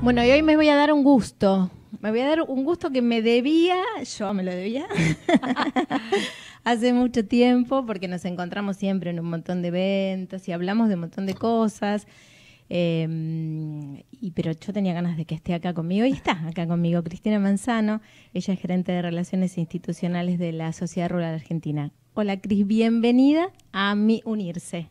Bueno, y hoy me voy a dar un gusto. Me voy a dar un gusto que me debía, yo me lo debía, hace mucho tiempo, porque nos encontramos siempre en un montón de eventos y hablamos de un montón de cosas. Em, y, pero yo tenía ganas de que esté acá conmigo y está acá conmigo Cristina Manzano, ella es gerente de Relaciones Institucionales de la Sociedad Rural Argentina. Hola Cris, bienvenida a mi unirse.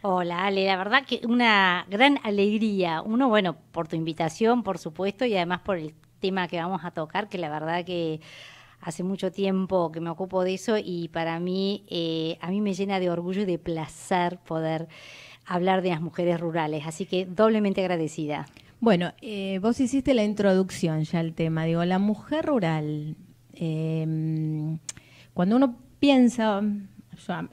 Hola, Ale, la verdad que una gran alegría. Uno, bueno, por tu invitación, por supuesto, y además por el tema que vamos a tocar, que la verdad que hace mucho tiempo que me ocupo de eso y para mí, eh, a mí me llena de orgullo y de placer poder hablar de las mujeres rurales, así que doblemente agradecida. Bueno, eh, vos hiciste la introducción ya al tema, digo, la mujer rural, em, cuando uno piensa, a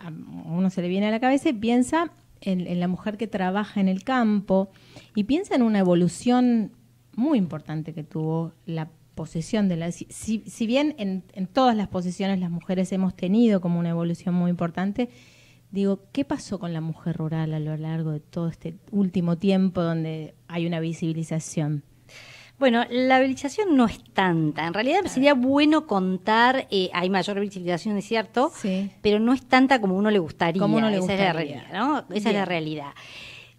uno se le viene a la cabeza y piensa en, la mujer que trabaja en el campo y piensa en una evolución muy importante que tuvo la posesión de la... Si, bien en, en, todas las posiciones las mujeres hemos tenido como una evolución muy importante, digo, ¿qué pasó con la mujer rural a lo largo de todo este último tiempo donde hay una visibilización? Bueno, la habilitación no es tanta. En realidad sería bueno contar, eh, hay mayor habilitación, es cierto, pero no es tanta como uno le gustaría. Como uno le Esa es la realidad, ¿no? Esa es la realidad.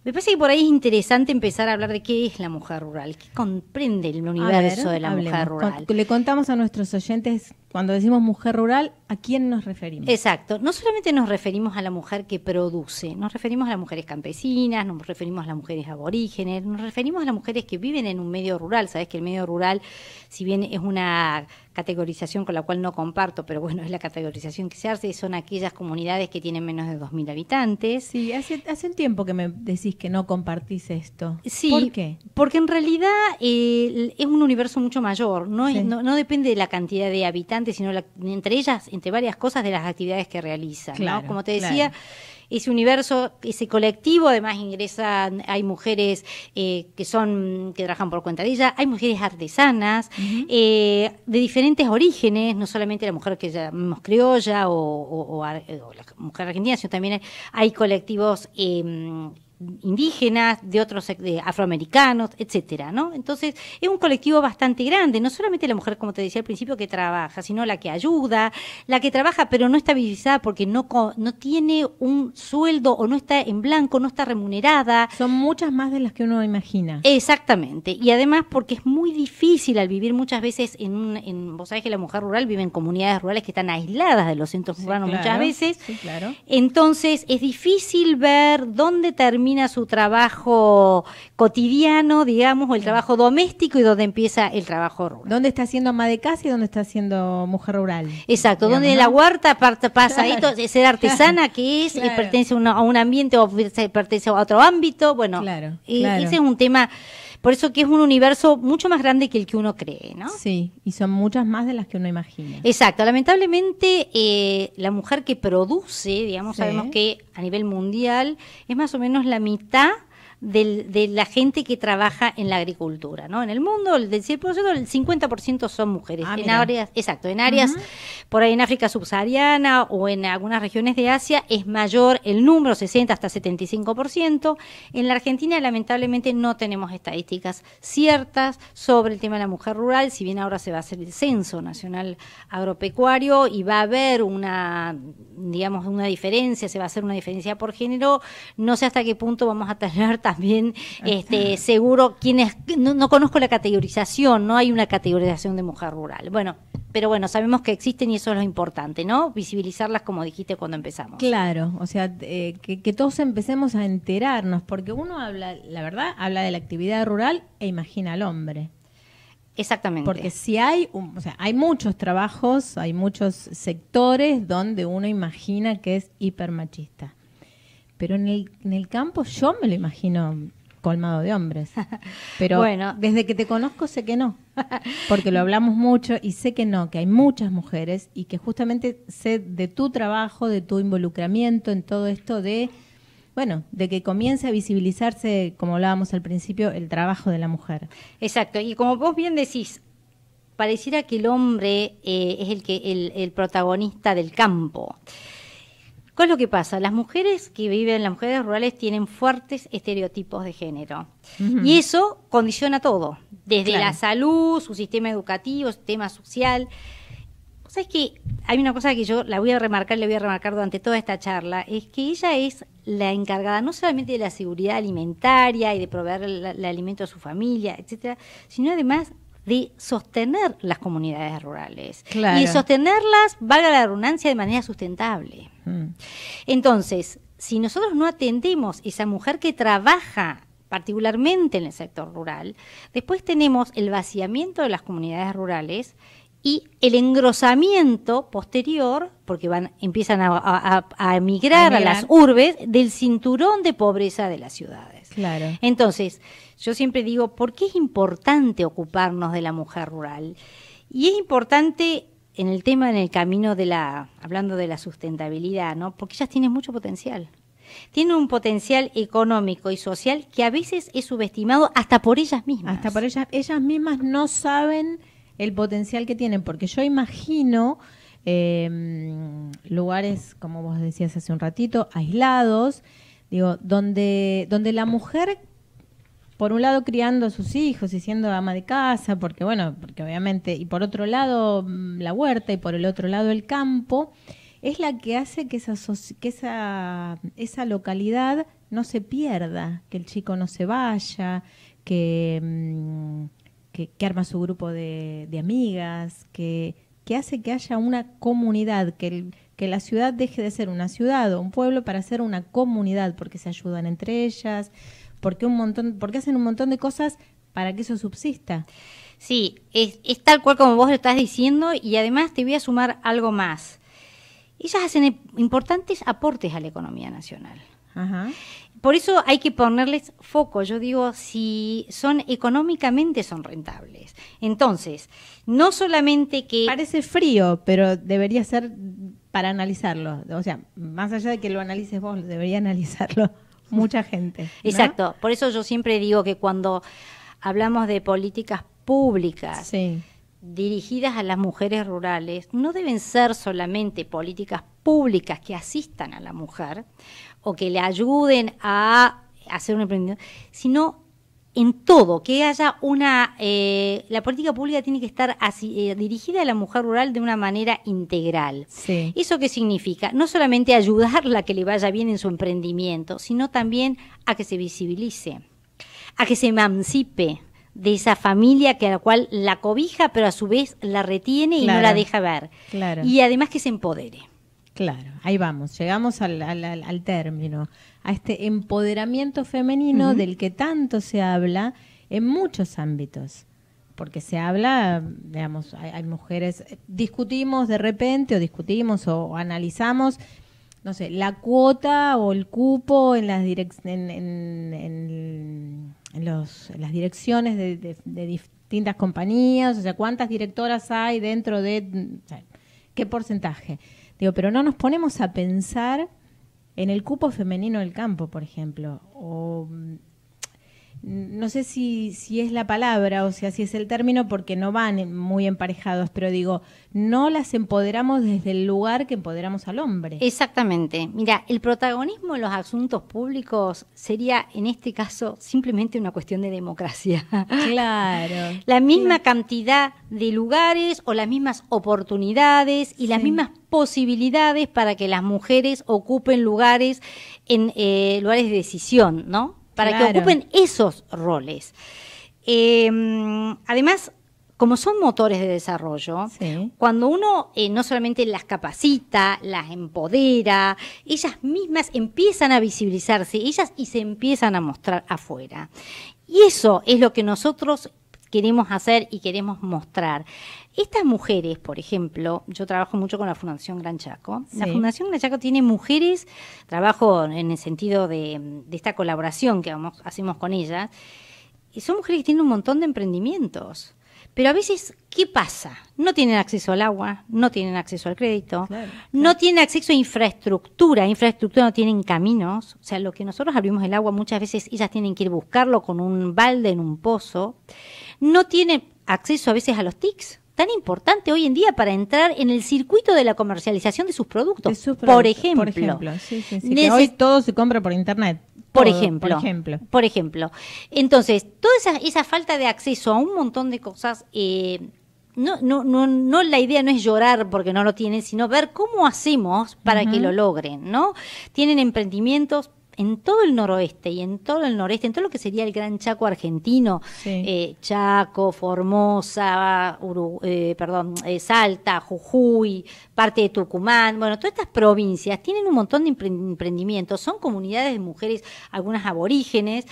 Me parece que por ahí es interesante empezar a hablar de qué es la mujer rural, qué comprende el universo de la mujer rural. le contamos a nuestros oyentes cuando decimos mujer rural, ¿a quién nos referimos? Exacto. No solamente nos referimos a la mujer que produce, nos referimos a las mujeres campesinas, nos referimos a las mujeres aborígenes, nos referimos a las mujeres que viven en un medio rural. Sabes que el medio rural, si bien es una categorización con la cual no comparto, pero bueno, es la categorización que se hace, son aquellas comunidades que tienen menos de 2.000 habitantes. Sí, hace, un tiempo que me decís que no compartís esto. Sí, ¿Por qué? Porque en realidad eh, es un universo mucho mayor, no depende de la cantidad de habitantes sino entre ellas, entre varias cosas de las actividades que realiza. Como te decía, ese universo, ese colectivo, además ingresan, hay mujeres eh, que son, que trabajan por cuenta de ella, hay mujeres artesanas, eh, de diferentes orígenes, no solamente la mujer que llamamos criolla o, o, la mujer argentina, sino también hay, colectivos em, indígenas, de otros eh, afroamericanos, etcétera, ¿no? Entonces, es un colectivo bastante grande, no solamente la mujer, como te decía al principio, que trabaja, sino la que ayuda, la que trabaja, pero no está visibilizada porque no, no tiene un sueldo o no está en blanco, no está remunerada. Son muchas más de las que uno imagina. Exactamente, y además porque es muy difícil al vivir muchas veces en un, vos sabés que la mujer rural vive en comunidades rurales que están aisladas de los centros urbanos muchas veces. Sí, claro. Entonces, es difícil ver dónde termina termina su trabajo cotidiano, digamos, o el trabajo doméstico y donde empieza el trabajo rural. ¿Dónde está haciendo ama de casa y dónde está haciendo mujer rural? Exacto, ¿Dónde donde la huerta pasa esto, ser artesana que es, pertenece a, un ambiente o pertenece a otro ámbito, bueno, claro, eh, ese es un tema por eso que es un universo mucho más grande que el que uno cree, ¿no? Sí, y son muchas más de las que uno imagina. Exacto, lamentablemente eh, la mujer que produce, digamos, sabemos que a nivel mundial es más o menos la mitad de la gente que trabaja en la agricultura, ¿no? En el mundo, el del 50% son mujeres. Ah, en áreas, exacto, en áreas, por ahí en África subsahariana o en algunas regiones de Asia, es mayor el número, 60 hasta 75%. En la Argentina, lamentablemente, no tenemos estadísticas ciertas sobre el tema de la mujer rural, si bien ahora se va a hacer el Censo Nacional Agropecuario y va a haber una, digamos, una diferencia, se va a hacer una diferencia por género, no sé hasta qué punto vamos a tener también este, seguro quienes, no, conozco la categorización, no hay una categorización de mujer rural. Bueno, pero bueno, sabemos que existen y eso es lo importante, ¿no? Visibilizarlas como dijiste cuando empezamos. Claro, o sea, eh, que, todos empecemos a enterarnos, porque uno habla, la verdad, habla de la actividad rural e imagina al hombre. Exactamente. Porque si hay, o sea, hay muchos trabajos, hay muchos sectores donde uno imagina que es hipermachista pero en el, campo yo me lo imagino colmado de hombres. Pero bueno. desde que te conozco sé que no, porque lo hablamos mucho y sé que no, que hay muchas mujeres y que justamente sé de tu trabajo, de tu involucramiento en todo esto de, bueno, de que comience a visibilizarse, como hablábamos al principio, el trabajo de la mujer. Exacto, y como vos bien decís, pareciera que el hombre eh, es el, que, el, el protagonista del campo. ¿Cuál es lo que pasa? Las mujeres que viven, las mujeres rurales tienen fuertes estereotipos de género. Y eso condiciona todo, desde la salud, su sistema educativo, su sistema social. ¿Sabes que Hay una cosa que yo la voy a remarcar, le voy a remarcar durante toda esta charla, es que ella es la encargada no solamente de la seguridad alimentaria y de proveer el, el alimento a su familia, etcétera, sino además de sostener las comunidades rurales y sostenerlas, valga la redundancia, de manera sustentable. Mm. Entonces, si nosotros no atendemos esa mujer que trabaja particularmente en el sector rural, después tenemos el vaciamiento de las comunidades rurales y el engrosamiento posterior, porque van, empiezan a, emigrar a, las urbes, del cinturón de pobreza de las ciudades. Entonces, yo siempre digo, ¿por qué es importante ocuparnos de la mujer rural? Y es importante en el tema, en el camino de la, hablando de la sustentabilidad, ¿no? Porque ellas tienen mucho potencial. Tienen un potencial económico y social que a veces es subestimado hasta por ellas mismas. Hasta por ellas, ellas mismas no saben el potencial que tienen, porque yo imagino em, lugares, como vos decías hace un ratito, aislados, digo, donde, donde la mujer por un lado criando a sus hijos y siendo ama de casa, porque bueno, porque obviamente, y por otro lado mm, la huerta y por el otro lado el campo, es la que hace que esa, que esa, esa localidad no se pierda, que el chico no se vaya, que, mm, que, arma su grupo de, amigas, que, que hace que haya una comunidad, que el, que la ciudad deje de ser una ciudad o un pueblo para ser una comunidad, porque se ayudan entre ellas, porque, un montón, porque hacen un montón de cosas para que eso subsista. Sí, es, tal cual como vos lo estás diciendo y además te voy a sumar algo más. Ellas hacen importantes aportes a la economía nacional. Por eso hay que ponerles foco. Yo digo, si son económicamente son rentables. Entonces, no solamente que... Parece frío, pero debería ser para analizarlo. O sea, más allá de que lo analices vos, debería analizarlo mucha gente. Exacto. Por eso yo siempre digo que cuando hablamos de políticas públicas dirigidas a las mujeres rurales, no deben ser solamente políticas públicas que asistan a la mujer o que le ayuden a hacer un emprendimiento, sino en todo, que haya una... Eh, la política pública tiene que estar eh, dirigida a la mujer rural de una manera integral. ¿Eso qué significa? No solamente ayudarla a que le vaya bien en su emprendimiento, sino también a que se visibilice, a que se emancipe de esa familia que a la cual la cobija, pero a su vez la retiene y no la deja ver. Y además que se empodere. Claro, ahí vamos, llegamos al, término, a este empoderamiento femenino del que tanto se habla en muchos ámbitos porque se habla, digamos, hay, mujeres, eh, discutimos de repente o discutimos o, analizamos, no sé, la cuota o el cupo en las, en, las direcciones de, distintas compañías, o sea, cuántas directoras hay dentro de, qué porcentaje. Digo, pero no nos ponemos a pensar en el cupo femenino del campo, por ejemplo, o mm, no sé si, si es la palabra, o si si es el término, porque no van muy emparejados, pero digo, no las empoderamos desde el lugar que empoderamos al hombre. Exactamente. Mira, el protagonismo en los asuntos públicos sería, en este caso, simplemente una cuestión de democracia. Claro. la misma cantidad de lugares o las mismas oportunidades y las mismas posibilidades para que las mujeres ocupen lugares en eh, lugares de decisión, ¿no? para que ocupen esos roles. Em, además, como son motores de desarrollo, cuando uno eh, no solamente las capacita, las empodera, ellas mismas empiezan a visibilizarse, ellas y se empiezan a mostrar afuera. Y eso es lo que nosotros queremos hacer y queremos mostrar. Estas mujeres, por ejemplo, yo trabajo mucho con la Fundación Gran Chaco. La Fundación Gran Chaco tiene mujeres, trabajo en el sentido de, esta colaboración que vamos, hacemos con ellas, y son mujeres que tienen un montón de emprendimientos. Pero a veces, ¿qué pasa? No tienen acceso al agua, no tienen acceso al crédito, no tienen acceso a infraestructura, infraestructura no tienen caminos, o sea, lo que nosotros abrimos el agua muchas veces ellas tienen que ir a buscarlo con un balde en un pozo, no tienen acceso a veces a los TICs, tan importante hoy en día para entrar en el circuito de la comercialización de sus productos. por ejemplo, por hoy todo se compra por internet. por ejemplo, por ejemplo. Por ejemplo. Entonces, toda esa, falta de acceso a un montón de cosas, eh, no, no, no, la idea no es llorar porque no lo tienen, sino ver cómo hacemos para que lo logren, ¿no? Tienen emprendimientos, en todo el noroeste y en todo el noreste, en todo lo que sería el Gran Chaco argentino, eh, Chaco, Formosa, eh, perdón, eh, Salta, Jujuy, parte de Tucumán, bueno, todas estas provincias tienen un montón de emprendimientos, son comunidades de mujeres, algunas aborígenes,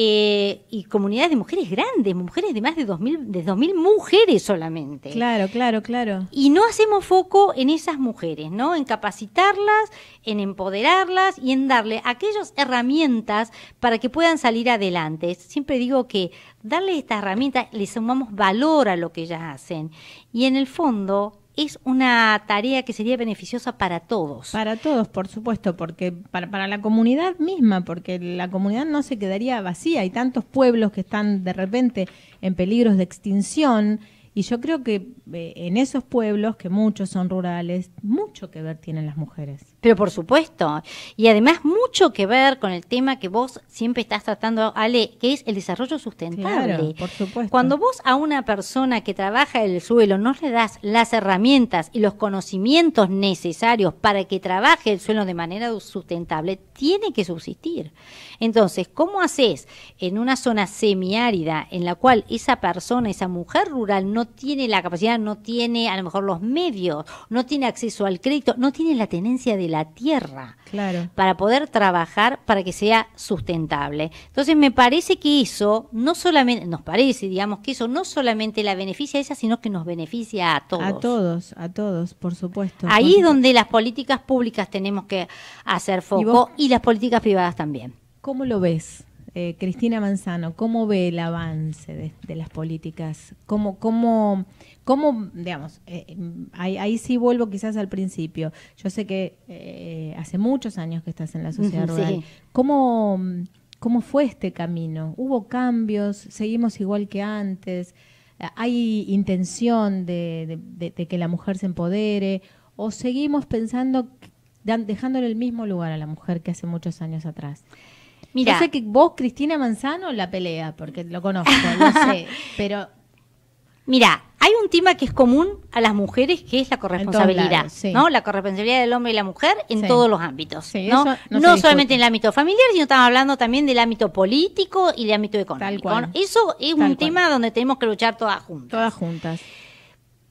eh, y comunidades de mujeres grandes, mujeres de más de 2.000, de 2000 mujeres solamente. Claro, claro, claro. Y no hacemos foco en esas mujeres, ¿no? En capacitarlas, en empoderarlas y en darle aquellas herramientas para que puedan salir adelante. Siempre digo que darle estas herramientas le sumamos valor a lo que ellas hacen. Y en el fondo, es una tarea que sería beneficiosa para todos. Para todos, por supuesto, porque para, para la comunidad misma, porque la comunidad no se quedaría vacía. Hay tantos pueblos que están de repente en peligros de extinción y yo creo que en esos pueblos, que muchos son rurales, mucho que ver tienen las mujeres. Pero por supuesto, y además mucho que ver con el tema que vos siempre estás tratando, Ale, que es el desarrollo sustentable. Claro, por supuesto. Cuando vos a una persona que trabaja el suelo no le das las herramientas y los conocimientos necesarios para que trabaje el suelo de manera sustentable, tiene que subsistir. Entonces, ¿cómo haces en una zona semiárida en la cual esa persona, esa mujer rural no tiene la capacidad no tiene a lo mejor los medios, no tiene acceso al crédito, no tiene la tenencia de la tierra claro. para poder trabajar para que sea sustentable. Entonces me parece que eso no solamente, nos parece, digamos, que eso no solamente la beneficia a ella, sino que nos beneficia a todos. A todos, a todos, por supuesto. Ahí es donde las políticas públicas tenemos que hacer foco y las políticas privadas también. ¿Cómo lo ves? Eh, Cristina Manzano, ¿cómo ve el avance de, las políticas? ¿Cómo, cómo, cómo digamos, eh, mm, ahí, sí vuelvo quizás al principio. Yo sé que eh, hace muchos años que estás en la sociedad rural. ¿Cómo, ¿Cómo fue este camino? ¿Hubo cambios? ¿Seguimos igual que antes? ¿Hay intención de, que la mujer se empodere? ¿O seguimos pensando, dejando dejándole el mismo lugar a la mujer que hace muchos años atrás? yo sé que vos, Cristina Manzano, la pelea, porque lo conozco, no sé, pero... Mira, hay un tema que es común a las mujeres que es la corresponsabilidad, ¿no? La corresponsabilidad del hombre y la mujer en todos los ámbitos, ¿no? No, solamente en el ámbito familiar, sino estamos hablando también del ámbito político y del ámbito económico. Eso es un tema donde tenemos que luchar todas juntas. Todas juntas.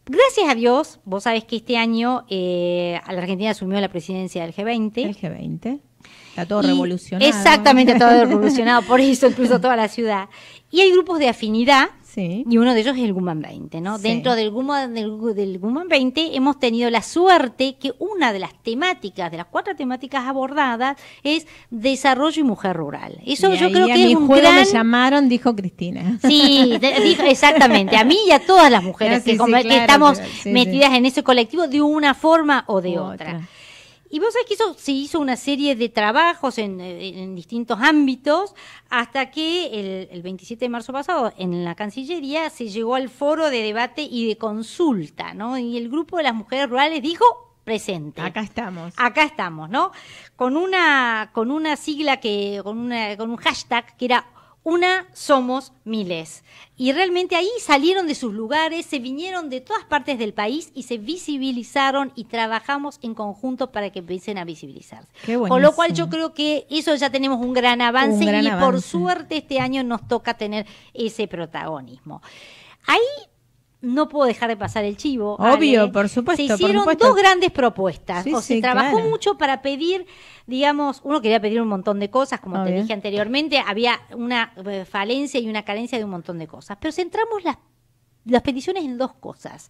Gracias a Dios, vos sabés que este año eh, la Argentina asumió la presidencia del G20. El G20. Está todo revolucionado. Exactamente, está todo revolucionado, por eso incluso toda la ciudad. Y hay grupos de afinidad, y uno de ellos es el Guman 20, ¿no? Dentro del Guman, del, del 20 hemos tenido la suerte que una de las temáticas, de las cuatro temáticas abordadas, es desarrollo y mujer rural. Eso yo creo que mi un juego me llamaron, dijo Cristina. Sí, exactamente, a mí y a todas las mujeres ah, que, estamos metidas en ese colectivo de una forma o de otra. Y vos sabés que se hizo una serie de trabajos en, eh, distintos ámbitos hasta que el, el, 27 de marzo pasado en la Cancillería se llegó al foro de debate y de consulta, ¿no? Y el grupo de las mujeres rurales dijo presente. Acá estamos. Acá estamos, ¿no? Con una, con una sigla que, con, una, con un hashtag que era una somos miles. Y realmente ahí salieron de sus lugares, se vinieron de todas partes del país y se visibilizaron y trabajamos en conjunto para que empiecen a visibilizarse. Con lo cual yo creo que eso ya tenemos un gran avance y por suerte este año nos toca tener ese protagonismo. Ahí no puedo dejar de pasar el chivo. Obvio, por supuesto. Se hicieron dos grandes propuestas. se trabajó mucho para pedir, digamos, uno quería pedir un montón de cosas, como te dije anteriormente, había una eh, falencia y una carencia de un montón de cosas. Pero centramos las, las peticiones en dos cosas.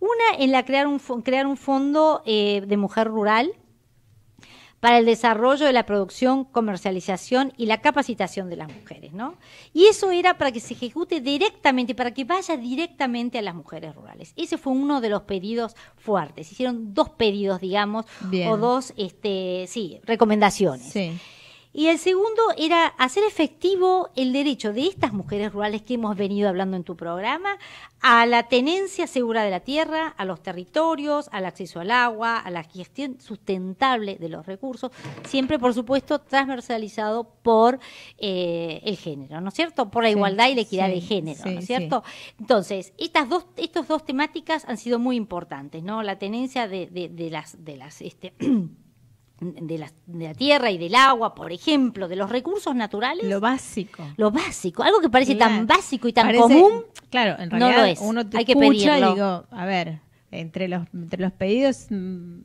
Una en la crear un, crear un fondo eh, de mujer rural para el desarrollo de la producción, comercialización y la capacitación de las mujeres, ¿no? Y eso era para que se ejecute directamente, para que vaya directamente a las mujeres rurales. Ese fue uno de los pedidos fuertes. Hicieron dos pedidos, digamos, o dos, este, sí, recomendaciones. Sí. Y el segundo era hacer efectivo el derecho de estas mujeres rurales que hemos venido hablando en tu programa a la tenencia segura de la tierra, a los territorios, al acceso al agua, a la gestión sustentable de los recursos, siempre, por supuesto, transversalizado por eh, el género, ¿no es cierto? Por la igualdad y la equidad de género, ¿no es cierto? Entonces, estas dos, dos temáticas han sido muy importantes, ¿no? La tenencia de, las, de las, este de la, tierra y del agua, por ejemplo, de los recursos naturales. Lo básico. Lo básico, algo que parece tan básico y tan común. Claro, en realidad uno te que pedirlo. digo, a ver, entre los, los pedidos, mm,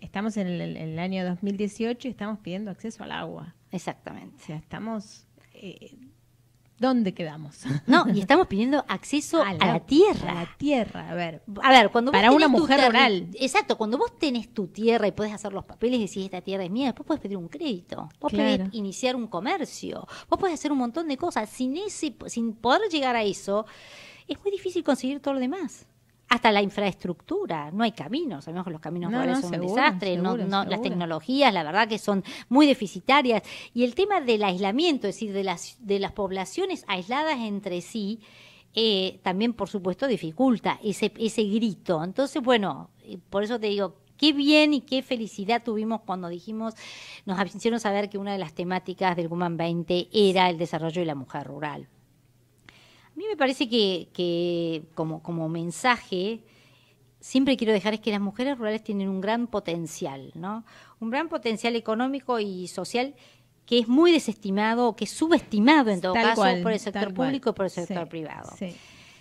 estamos en el, año 2018 y estamos pidiendo acceso al agua. Exactamente. estamos... Eh, ¿Dónde quedamos? No, y estamos pidiendo acceso a la, tierra. A la tierra, a ver. A ver, cuando Para una mujer rural. Exacto, cuando vos tenés tu tierra y podés hacer los papeles y decís esta tierra es mía, vos podés pedir un crédito, vos podés iniciar un comercio, vos podés hacer un montón de cosas. Sin, ese, sin poder llegar a eso, es muy difícil conseguir todo lo demás hasta la infraestructura, no hay caminos, sabemos que los caminos rurales son un desastre, no, las tecnologías, la verdad que son muy deficitarias. Y el tema del aislamiento, es decir, de las, de las poblaciones aisladas entre sí, eh, también, por supuesto, dificulta ese, ese grito. Entonces, bueno, eh, por eso te digo, qué bien y qué felicidad tuvimos cuando dijimos, nos hicieron saber que una de las temáticas del Guman 20 era el desarrollo de la mujer rural. A mí me parece que, como, mensaje, siempre quiero dejar es que las mujeres rurales tienen un gran potencial, ¿no? Un gran potencial económico y social que es muy desestimado, que es subestimado en todo caso por el sector público y por el sector privado.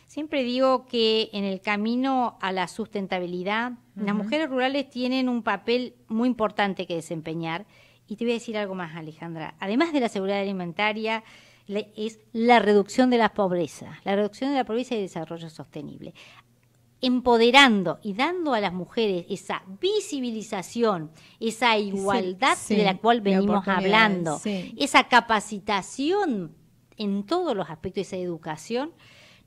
Siempre digo que en el camino a la sustentabilidad, las mujeres rurales tienen un papel muy importante que desempeñar. Y te voy a decir algo más, Alejandra. Además de la seguridad alimentaria, es la reducción de la pobreza, la reducción de la pobreza y el desarrollo sostenible. Empoderando y dando a las mujeres esa visibilización, esa igualdad de la cual venimos hablando, esa capacitación en todos los aspectos, esa educación,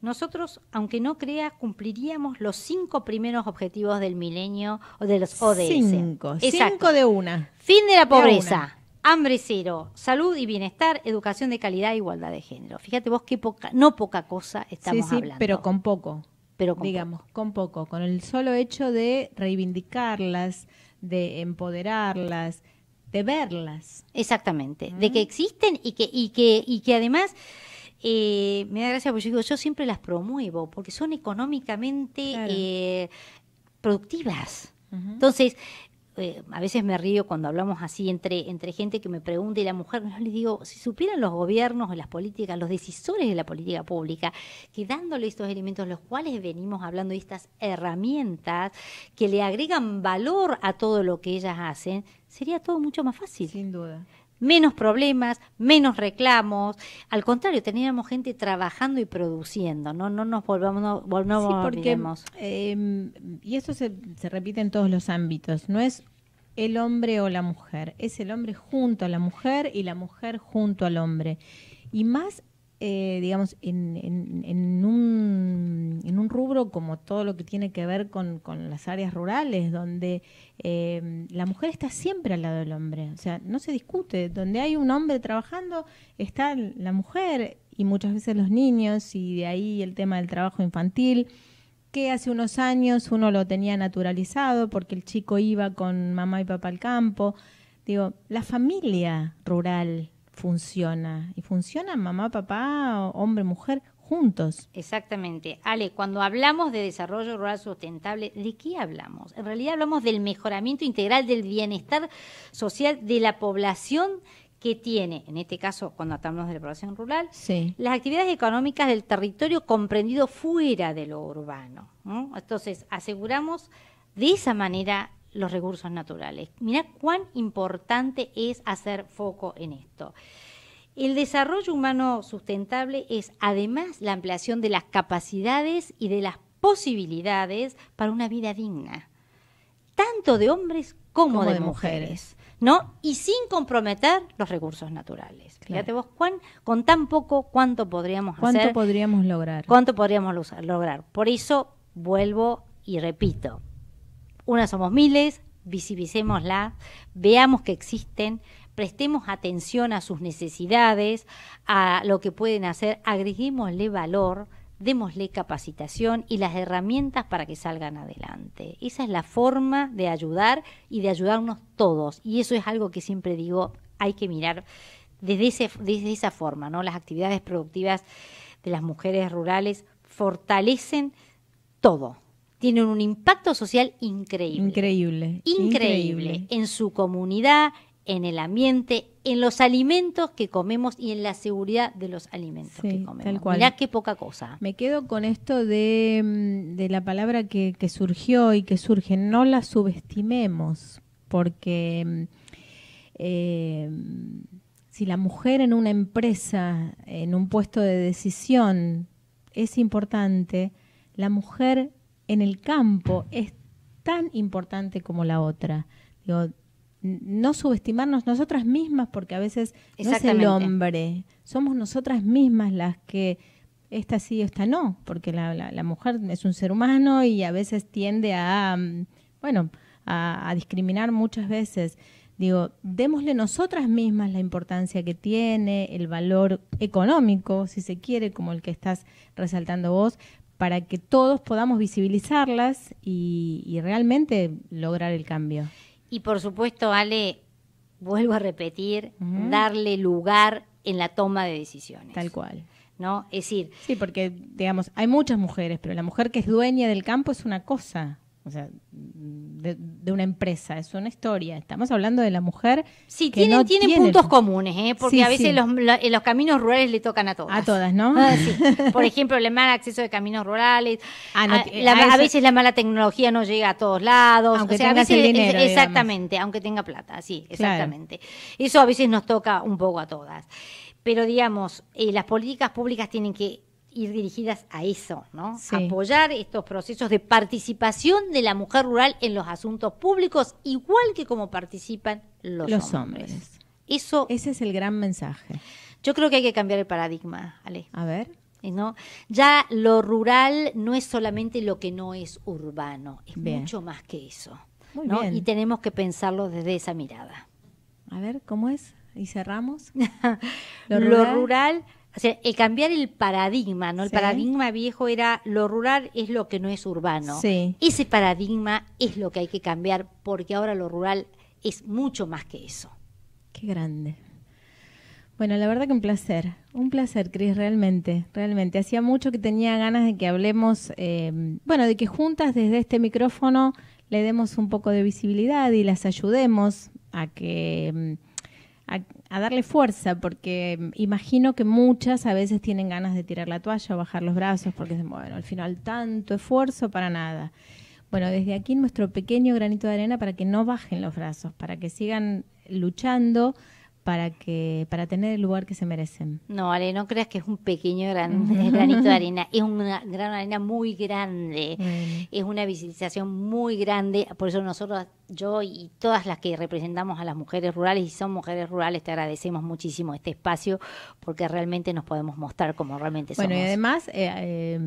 nosotros, aunque no creas, cumpliríamos los cinco primeros objetivos del milenio o de los ODS. Cinco, cinco de una. Fin de la pobreza. Hambre cero, salud y bienestar, educación de calidad e igualdad de género. Fíjate vos qué poca, no poca cosa estamos sí, sí, Pero con poco. Pero digamos, con poco, con el solo hecho de reivindicarlas, de empoderarlas, de verlas. Exactamente, de ¿Mm? que existen y que, y que, y que además eh, me da gracia porque yo digo, yo siempre las promuevo porque son económicamente eh, productivas. Entonces, eh, a veces me río cuando hablamos así entre, entre gente que me pregunta y la mujer, yo les digo, si supieran los gobiernos, las políticas, los decisores de la política pública, que dándole estos elementos, los cuales venimos hablando, estas herramientas que le agregan valor a todo lo que ellas hacen, sería todo mucho más fácil. Sin duda menos problemas, menos reclamos. Al contrario, teníamos gente trabajando y produciendo, no, no nos volvamos, no, volvamos sí, porque, em, y esto se, se repite en todos los ámbitos, no es el hombre o la mujer, es el hombre junto a la mujer y la mujer junto al hombre. Y más eh, digamos, en, un, rubro como todo lo que tiene que ver con, las áreas rurales, donde eh, la mujer está siempre al lado del hombre, o sea, no se discute, donde hay un hombre trabajando está la mujer y muchas veces los niños, y de ahí el tema del trabajo infantil que hace unos años uno lo tenía naturalizado porque el chico iba con mamá y papá al campo. Digo, la familia rural, funciona. Y funciona mamá, papá, hombre, mujer, juntos. Exactamente. Ale, cuando hablamos de desarrollo rural sustentable, ¿de qué hablamos? En realidad hablamos del mejoramiento integral del bienestar social de la población que tiene, en este caso cuando hablamos de la población rural, las actividades económicas del territorio comprendido fuera de lo urbano. Entonces, aseguramos de esa manera los recursos naturales. Mirá cuán importante es hacer foco en esto. El desarrollo humano sustentable es además la ampliación de las capacidades y de las posibilidades para una vida digna, tanto de hombres como, de, mujeres. ¿no? Y sin comprometer los recursos naturales. Fíjate vos, cuán, con tan poco, cuánto podríamos hacer. ¿Cuánto podríamos lograr? ¿Cuánto podríamos lograr? Por eso vuelvo y repito, una somos miles, visibilicémosla, veamos que existen, prestemos atención a sus necesidades, a lo que pueden hacer, agreguémosle valor, démosle capacitación y las herramientas para que salgan adelante. Esa es la forma de ayudar y de ayudarnos todos. Y eso es algo que siempre digo, hay que mirar desde, desde esa forma, ¿no? Las actividades productivas de las mujeres rurales fortalecen todo, tienen un impacto social increíble. Increíble. Increíble. En su comunidad, en el ambiente, en los alimentos que comemos y en la seguridad de los alimentos que comemos. Tal cual. Mirá qué poca cosa. Me quedo con esto de, mm, la palabra que, surgió y que surge, no la subestimemos, porque mm, eh, si la mujer en una empresa, en un puesto de decisión, es importante, la mujer en el campo es tan importante como la otra. no subestimarnos nosotras mismas, porque a veces no es el hombre, somos nosotras mismas las que esta sí, esta no, porque la, mujer es un ser humano y a veces tiende a, mm, bueno, a, discriminar muchas veces. Digo, démosle nosotras mismas la importancia que tiene, el valor económico, si se quiere, como el que estás resaltando vos, para que todos podamos visibilizarlas y, realmente lograr el cambio. Y por supuesto, Ale, vuelvo a repetir, darle lugar en la toma de decisiones. Tal cual. ¿No? Es decir. Sí, porque, digamos, hay muchas mujeres, pero la mujer que es dueña del campo es una cosa o sea, de, una empresa, es una historia. Estamos hablando de la mujer. Sí, que tienen, no tiene puntos comunes, ¿eh? porque a veces eh, los, caminos rurales le tocan a todas. A todas, ¿no? Ah, Por ejemplo, el mal acceso de caminos rurales. Ah, ah, a, veces la mala tecnología no llega a todos lados. o dinero, exactamente, aunque tenga plata, sí, exactamente. Eso a veces nos toca un poco a todas. Pero digamos, eh, las políticas públicas tienen que ir dirigidas a eso, ¿no? Apoyar estos procesos de participación de la mujer rural en los asuntos públicos, igual que como participan los, hombres. Eso, Ese es el gran mensaje. Yo creo que hay que cambiar el paradigma, Ale. A ver. Eh, ¿No? Ya lo rural no es solamente lo que no es urbano, es mucho más que eso. Muy bien. Y tenemos que pensarlo desde esa mirada. A ver, ¿cómo es? ¿Y cerramos? lo rural o sea, el cambiar el paradigma, ¿no? El paradigma viejo era lo rural es lo que no es urbano. Sí. Ese paradigma es lo que hay que cambiar porque ahora lo rural es mucho más que eso. Qué grande. Bueno, la verdad que un placer, un placer, Cris, realmente, realmente. Hacía mucho que tenía ganas de que hablemos, eh, bueno, de que juntas desde este micrófono le demos un poco de visibilidad y las ayudemos a que, mm, a darle fuerza, porque imagino que muchas a veces tienen ganas de tirar la toalla o bajar los brazos porque bueno, al final tanto esfuerzo para nada. Bueno, desde aquí nuestro pequeño granito de arena para que no bajen los brazos, para que sigan luchando, para que para tener el lugar que se merecen. No, Ale, no creas que es un pequeño gran, eh, granito de arena, es una gran arena muy grande, es una visibilización muy grande, por eso nosotros, yo y todas las que representamos a las mujeres rurales y son mujeres rurales, te agradecemos muchísimo este espacio porque realmente nos podemos mostrar como realmente somos. Bueno, y además, eh, eh,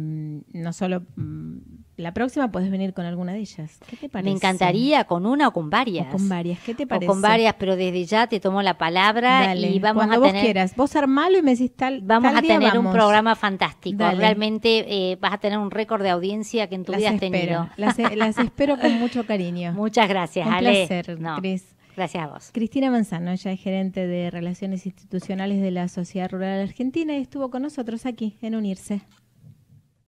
no solo... Mm, la próxima puedes venir con alguna de ellas. ¿Qué te parece? Me encantaría con una o con varias. con varias, ¿qué te parece? con varias, pero desde ya te tomo la palabra y vamos cuando a tener. Vos quieras, vos armalo y me decís tal. Vamos a tener un programa fantástico. Realmente eh, vas a tener un récord de audiencia que en tu las vida has tenido. E, las, espero con mucho cariño. Muchas gracias, un Ale. placer, Cris. Gracias a vos. Cristina Manzano, ella es gerente de Relaciones Institucionales de la Sociedad Rural Argentina y estuvo con nosotros aquí en Unirse.